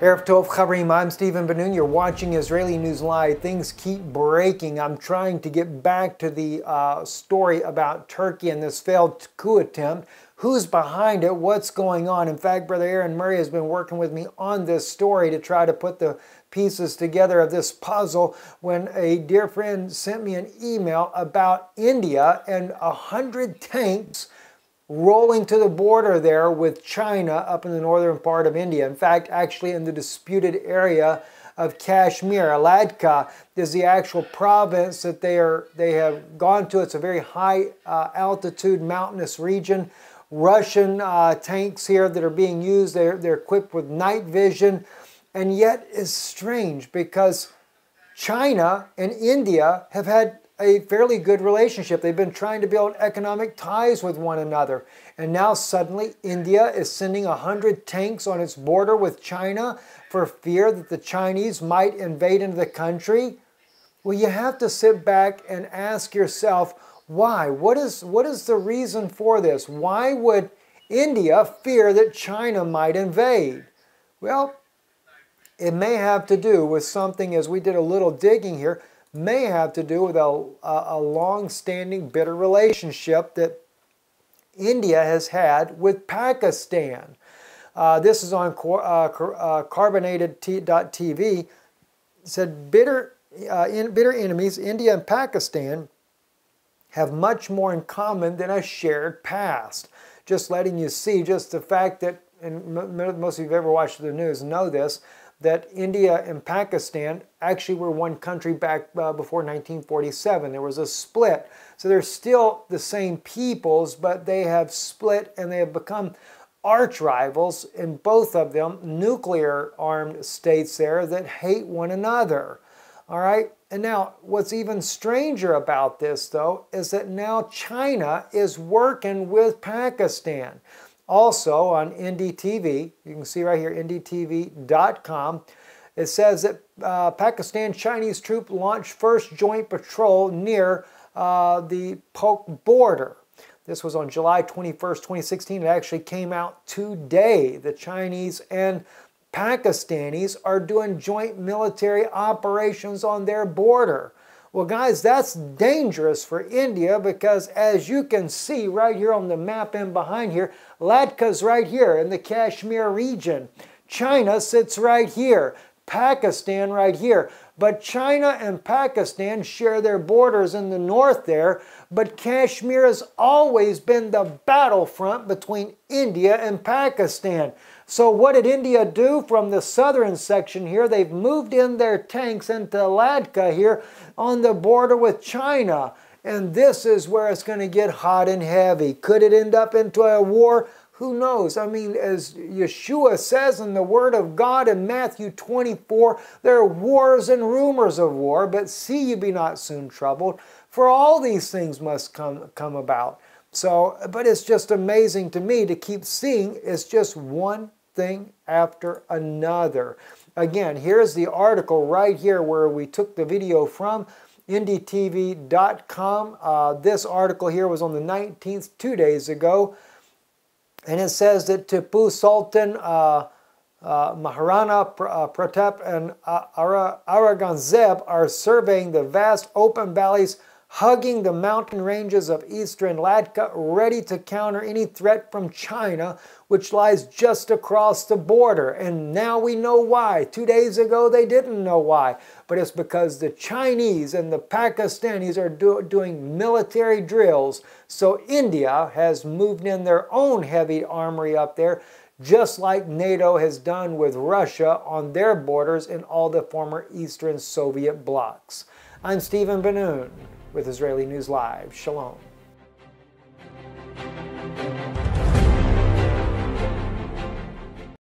Erev Tov Chabrim, I'm Stephen Benoon. You're watching Israeli News Live. Things keep breaking. I'm trying to get back to the uh, story about Turkey and this failed coup attempt. Who's behind it? What's going on? In fact, Brother Aaron Murray has been working with me on this story to try to put the pieces together of this puzzle when a dear friend sent me an email about India and 100 tanks rolling to the border there with China up in the northern part of India. In fact, actually in the disputed area of Kashmir, Ladakh is the actual province that they are they have gone to. It's a very high uh, altitude mountainous region. Russian uh, tanks here that are being used. They're, they're equipped with night vision. And yet it's strange because China and India have had a fairly good relationship. They've been trying to build economic ties with one another. And now suddenly India is sending 100 tanks on its border with China for fear that the Chinese might invade into the country. Well, you have to sit back and ask yourself, why? What is, what is the reason for this? Why would India fear that China might invade? Well, it may have to do with something, as we did a little digging here, may have to do with a, a long-standing bitter relationship that India has had with Pakistan. Uh, this is on uh, uh carbonated.tv. Said bitter, uh, in, bitter enemies, India and Pakistan have much more in common than a shared past. Just letting you see just the fact that, and most of you have ever watched the news know this, that India and Pakistan actually were one country back uh, before 1947. There was a split. So they're still the same peoples, but they have split and they have become arch rivals in both of them, nuclear armed states there that hate one another. All right. And now, what's even stranger about this, though, is that now China is working with Pakistan. Also on NDTV, you can see right here, ndtv.com, it says that uh, Pakistan Chinese troop launched first joint patrol near uh, the Poke border. This was on July 21st, 2016. It actually came out today. The Chinese and Pakistanis are doing joint military operations on their border. Well, guys, that's dangerous for India because as you can see right here on the map and behind here, Latka's right here in the Kashmir region. China sits right here. Pakistan right here. But China and Pakistan share their borders in the north there, but Kashmir has always been the battlefront between India and Pakistan. So what did India do from the southern section here? They've moved in their tanks into Ladakh here on the border with China. And this is where it's going to get hot and heavy. Could it end up into a war? Who knows? I mean, as Yeshua says in the Word of God in Matthew 24, there are wars and rumors of war, but see you be not soon troubled, for all these things must come, come about. So, but it's just amazing to me to keep seeing it's just one thing after another. Again, here's the article right here where we took the video from indytv.com. Uh, this article here was on the 19th, two days ago. And it says that Tipu Sultan, uh, uh, Maharana uh, Pratap, and uh, Aragon are surveying the vast open valleys hugging the mountain ranges of eastern Latka, ready to counter any threat from China, which lies just across the border. And now we know why. Two days ago, they didn't know why. But it's because the Chinese and the Pakistanis are do doing military drills. So India has moved in their own heavy armory up there just like NATO has done with Russia on their borders in all the former Eastern Soviet blocs. I'm Stephen Benoon with Israeli News Live. Shalom.